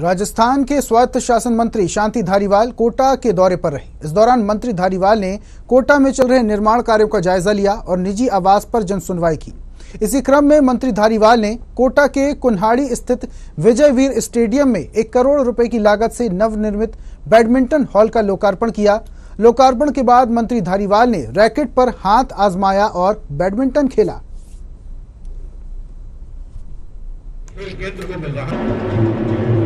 राजस्थान के स्वायत्त शासन मंत्री शांति धारीवाल कोटा के दौरे पर रहे इस दौरान मंत्री धारीवाल ने कोटा में चल रहे निर्माण कार्यों का जायजा लिया और निजी आवास पर जनसुनवाई की इसी क्रम में मंत्री धारीवाल ने कोटा के कुन्हाड़ी स्थित विजय वीर स्टेडियम में एक करोड़ रुपए की लागत से नवनिर्मित बैडमिंटन हॉल का लोकार्पण किया लोकार्पण के बाद मंत्री धारीवाल ने रैकेट पर हाथ आजमाया और बैडमिंटन खेला खेल केंद्र को मिल रहा